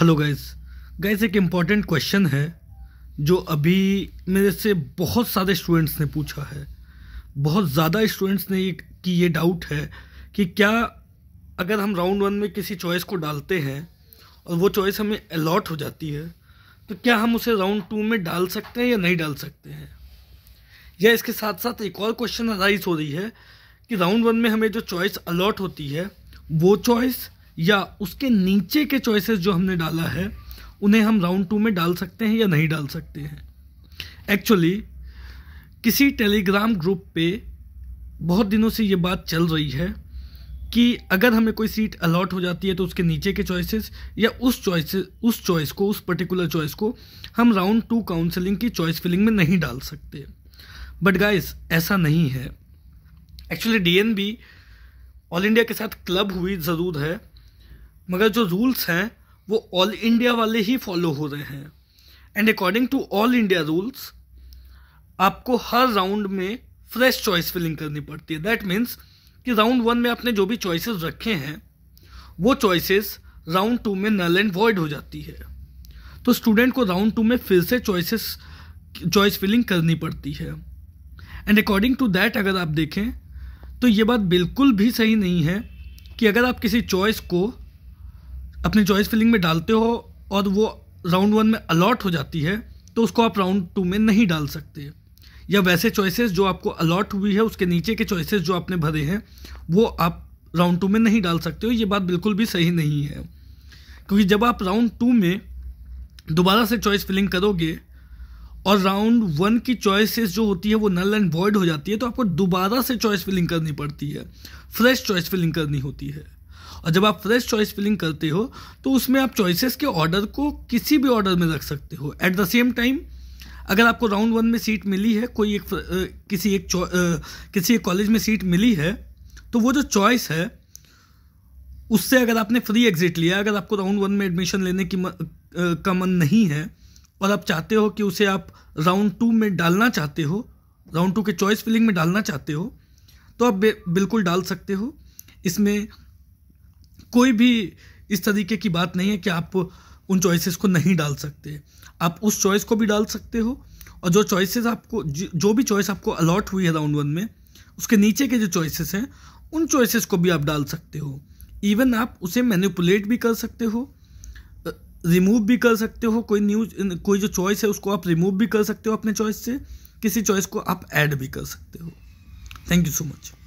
hello guys guys एक important question है जो अभी मेरे से बहुत सारे स्टूडेंट्स ने पूछा है बहुत ज़्यादा स्टूडेंट्स ने ये कि ये डाउट है कि क्या अगर हम राउंड वन में किसी चॉइस को डालते हैं और वो चॉइस हमें अलॉट हो जाती है तो क्या हम उसे राउंड टू में डाल सकते हैं या नहीं डाल सकते हैं या इसके साथ साथ एक और क्वेश्चन अराइज हो रही है कि राउंड वन में हमें जो चॉइस अलॉट होती है वो चॉइस या उसके नीचे के चॉइसेस जो हमने डाला है उन्हें हम राउंड टू में डाल सकते हैं या नहीं डाल सकते हैं एक्चुअली किसी टेलीग्राम ग्रुप पे बहुत दिनों से ये बात चल रही है कि अगर हमें कोई सीट अलॉट हो जाती है तो उसके नीचे के चॉइसेस या उस चॉइस उस चॉइस को उस पर्टिकुलर चॉइस को हम राउंड टू काउंसलिंग की चॉइस फिलिंग में नहीं डाल सकते बट गाइस ऐसा नहीं है एक्चुअली डीएनबी ऑल इंडिया के साथ क्लब हुई ज़रूर है मगर जो रूल्स हैं वो ऑल इंडिया वाले ही फॉलो हो रहे हैं and according to all India rules आपको हर राउंड में फ्रेश चॉइस फिलिंग करनी पड़ती है दैट मीन्स कि राउंड वन में आपने जो भी चॉइसेस रखे हैं वो चॉइसेस राउंड टू में नल एंड वॉइड हो जाती है तो स्टूडेंट को राउंड टू में फिर से चॉइसेस चॉइस फिलिंग करनी पड़ती है एंड अकॉर्डिंग टू दैट अगर आप देखें तो ये बात बिल्कुल भी सही नहीं है कि अगर आप किसी चॉइस को अपनी चॉइस फिलिंग में डालते हो और वो राउंड वन में अलॉट हो जाती है तो उसको आप राउंड टू में नहीं डाल सकते या वैसे चॉइसेस जो आपको अलॉट हुई है उसके नीचे के चॉइसेस जो आपने भरे हैं वो आप राउंड टू में नहीं डाल सकते हो ये बात बिल्कुल भी सही नहीं है क्योंकि जब आप राउंड टू में दोबारा से चॉइस फिलिंग करोगे और राउंड वन की चॉइसेस जो होती है वो नल एंड वॉइड हो जाती है तो आपको दोबारा से चॉइस फिलिंग करनी पड़ती है फ्रेश चॉइस फिलिंग करनी होती है और जब आप फ्रेश चॉइस फिलिंग करते हो तो उसमें आप चॉइसेस के ऑर्डर को किसी भी ऑर्डर में रख सकते हो एट द सेम टाइम अगर आपको राउंड वन में सीट मिली है कोई एक किसी एक किसी एक कॉलेज में सीट मिली है तो वो जो चॉइस है उससे अगर आपने फ्री एग्जिट लिया अगर आपको राउंड वन में एडमिशन लेने की का मन नहीं है और आप चाहते हो कि उसे आप राउंड टू में डालना चाहते हो राउंड टू के चॉइस फिलिंग में डालना चाहते हो तो आप बिल्कुल डाल सकते हो इसमें कोई भी इस तरीके की बात नहीं है कि आप उन चॉइसेस को नहीं डाल सकते आप उस चॉइस को भी डाल सकते हो और जो चॉइसेस आपको जो भी चॉइस आपको अलॉट हुई है राउंड वन में उसके नीचे के जो चॉइसेस हैं उन चॉइसेस को भी आप डाल सकते हो इवन आप उसे मैनिपुलेट भी कर सकते हो रिमूव भी कर सकते हो कोई न्यू कोई जो चॉइस है उसको आप रिमूव भी कर सकते हो अपने चॉइस से किसी चॉइस को आप ऐड भी कर सकते हो थैंक यू सो मच